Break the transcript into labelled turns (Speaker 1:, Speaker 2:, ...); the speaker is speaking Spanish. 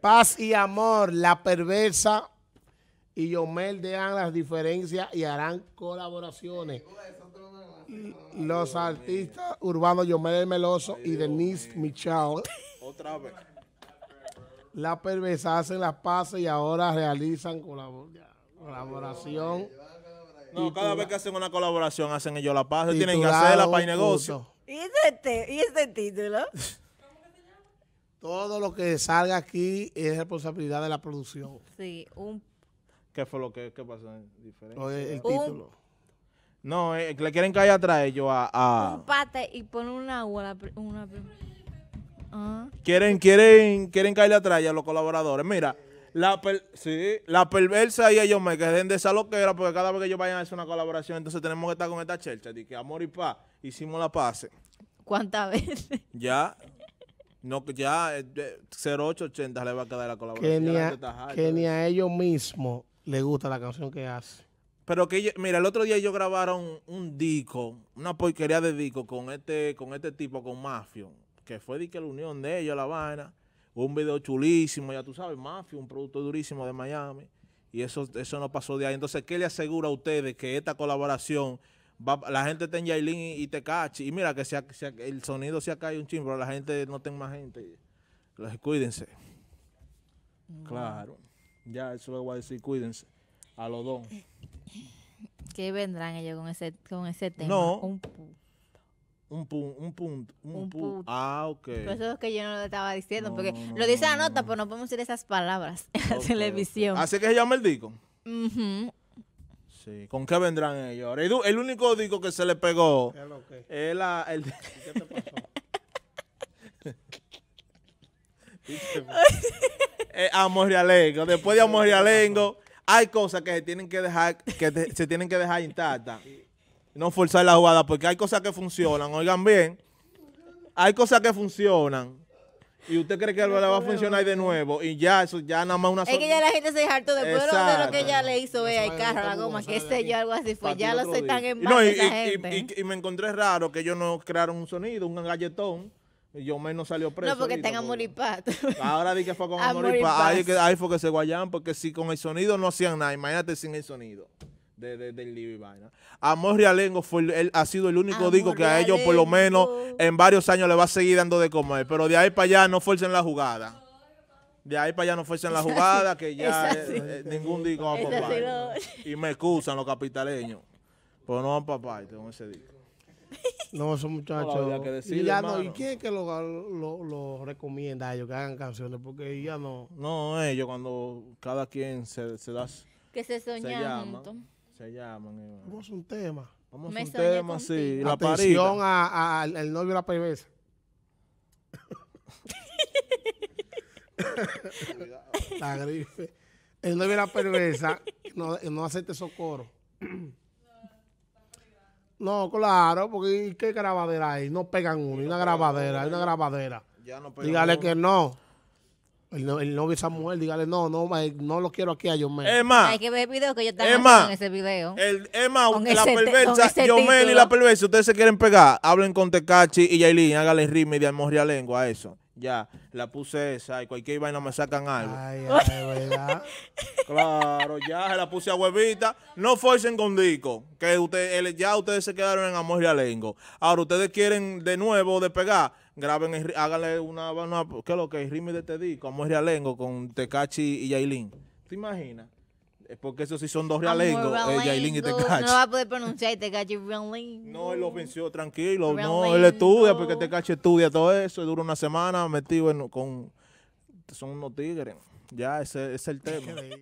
Speaker 1: Paz y amor, la perversa y Yomel dejan las diferencias y harán colaboraciones. Los artistas urbanos Yomel el Meloso y Denise Michao. Otra vez. La perversa hacen las paz y ahora realizan colaboración.
Speaker 2: No, cada vez que hacen una colaboración hacen ellos la paz. Tienen que hacerla para el negocio.
Speaker 1: ¿Y este, y este título? Todo lo que salga aquí es responsabilidad de la producción. Sí, un...
Speaker 2: ¿Qué fue lo que, qué pasó? Diferente. El, título. No, eh, le quieren caer atrás ellos a,
Speaker 1: Un pate y pone un agua.
Speaker 2: Quieren, quieren, quieren caerle atrás a los colaboradores. Mira, la, sí, la perversa y ellos me queden de esa loquera porque cada vez que ellos vayan a hacer una colaboración, entonces tenemos que estar con esta chelcha. De que amor y paz, hicimos la pase. ¿Cuántas veces? Ya, no, ya 0880 eh, le va a quedar la colaboración. Que
Speaker 1: ni a, ellos mismos les gusta la canción que hace.
Speaker 2: Pero que mira, el otro día ellos grabaron un disco, una porquería de disco con este, con este tipo, con Mafio, que fue de que la unión de ellos, la vaina. Un video chulísimo, ya tú sabes, Mafio, un producto durísimo de Miami. Y eso, eso no pasó de ahí. Entonces, ¿qué le asegura a ustedes que esta colaboración la gente está en Yailin y, te cacha Y mira que el sonido se hay un chingo, pero la gente no tiene más gente. Los, cuídense. Mm. Claro. Ya, eso lo voy a decir, cuídense. A los dos.
Speaker 1: ¿Qué vendrán ellos con ese, con ese tema? No. Un un
Speaker 2: punto, un punto, un, punto. Ah, ok. Por eso
Speaker 1: es que yo no lo estaba diciendo, porque lo dice la nota, pero no podemos decir esas palabras en la televisión. Así
Speaker 2: que se llama el disco. ¿Con qué vendrán ellos El, único disco que se le pegó
Speaker 1: es, la... El... ¿Qué te pasó?
Speaker 2: Eh, Después de amor realengo, hay cosas que se tienen que dejar, que se tienen que dejar intactas. No forzar la jugada, porque hay cosas que funcionan, oigan bien. Hay cosas que funcionan y usted cree que verdad va a funcionar de nuevo y ya eso ya nada más una Es que ya la gente se harto después de lo que ella le hizo vea el carro la goma qué sé yo algo así pues ya lo sé tan en no, y, esa y, Y, y, me encontré raro que ellos no crearon un sonido un galletón y yo menos salió preso. No, porque están en Ahora di que fue con y Ahí, ahí fue que se guayan, porque si con el sonido no hacían nada, imagínate sin el sonido de, del libro vaina. Amor Realengo fue, él, ha sido el único disco que a ellos por lo menos en varios años le va a seguir dando de comer. Pero de ahí para allá no fuercen la jugada. De ahí para allá no fuercen la jugada, que ya eh, eh, ningún disco va a papá. Y me excusan los capitaleños. Pero no van para parte con ese disco.
Speaker 1: No, esos muchachos. y, ya no, ¿Y quién es que lo, lo, recomienda a ellos que hagan canciones? Porque ya no.
Speaker 2: No, ellos cuando cada quien se, se da. Que se soñan. Se llaman.
Speaker 1: Vamos eh. un tema. Vamos un tema, La Atención a, novio de la perversa. El novio de la perversa no, no acepte socorro. No, claro, porque ¿qué grabadera hay? No pegan uno, una grabadera, una grabadera. Dígale que no. El, el, novio Samuel, dígale, no, no, no lo quiero aquí a Yomel. Es más. Hay
Speaker 2: que ver el video que yo estaba Emma, en ese video. El, es más, la perversa, Yomel y la
Speaker 1: perversa, ustedes se quieren pegar, hablen con
Speaker 2: Tecachi y Yailin, háganle ritmo y de almorria lengua a eso ya, la puse esa y cualquier vaina me sacan algo. Ay, ay, ¿verdad? claro, ya, la puse a huevita. No fuercen con disco, que usted, ya ustedes se quedaron en amor y alengo. Ahora, ustedes quieren de nuevo despegar, graben, y háganle una, ¿qué es lo que? El ritmo de este amor y con Tecachi y Yailin. ¿Te imaginas? Es eh, porque esos sí son dos realengo, Eh, y Tecachi. No va a poder pronunciar y Tecachi realengo. No, él lo venció tranquilo. No, él estudia porque Tecachi estudia todo eso. dura una semana metido con... Son unos tigres. Ya, ese es el tema.